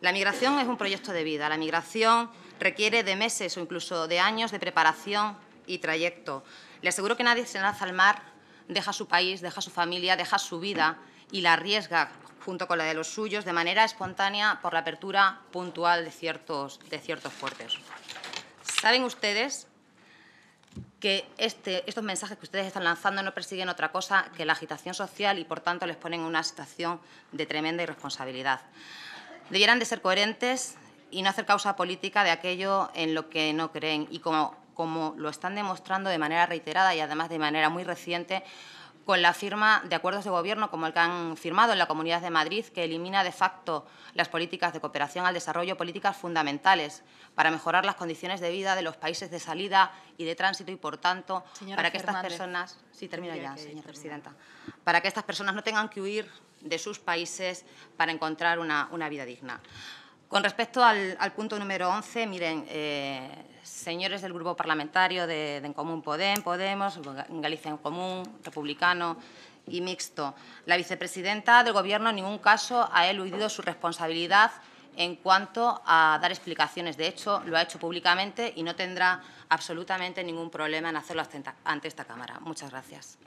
La migración es un proyecto de vida. La migración requiere de meses o incluso de años de preparación y trayecto. Le aseguro que nadie se lanza al mar, deja su país, deja su familia, deja su vida y la arriesga junto con la de los suyos de manera espontánea por la apertura puntual de ciertos, de puertos. Saben ustedes que este, estos mensajes que ustedes están lanzando no persiguen otra cosa que la agitación social y, por tanto, les ponen en una situación de tremenda irresponsabilidad debieran de ser coherentes y no hacer causa política de aquello en lo que no creen y como, como lo están demostrando de manera reiterada y además de manera muy reciente con la firma de acuerdos de gobierno como el que han firmado en la Comunidad de Madrid, que elimina de facto las políticas de cooperación al desarrollo, políticas fundamentales para mejorar las condiciones de vida de los países de salida y de tránsito y, por tanto, para que estas personas… ya, presidenta. Para que estas personas no tengan que huir de sus países para encontrar una, una vida digna. Con respecto al, punto número 11, miren, eh, señores del grupo parlamentario de, de, En Común Podemos, Galicia en Común, Republicano y Mixto, la vicepresidenta del Gobierno en ningún caso ha eludido su responsabilidad en cuanto a dar explicaciones. De hecho, lo ha hecho públicamente y no tendrá absolutamente ningún problema en hacerlo ante esta Cámara. Muchas gracias.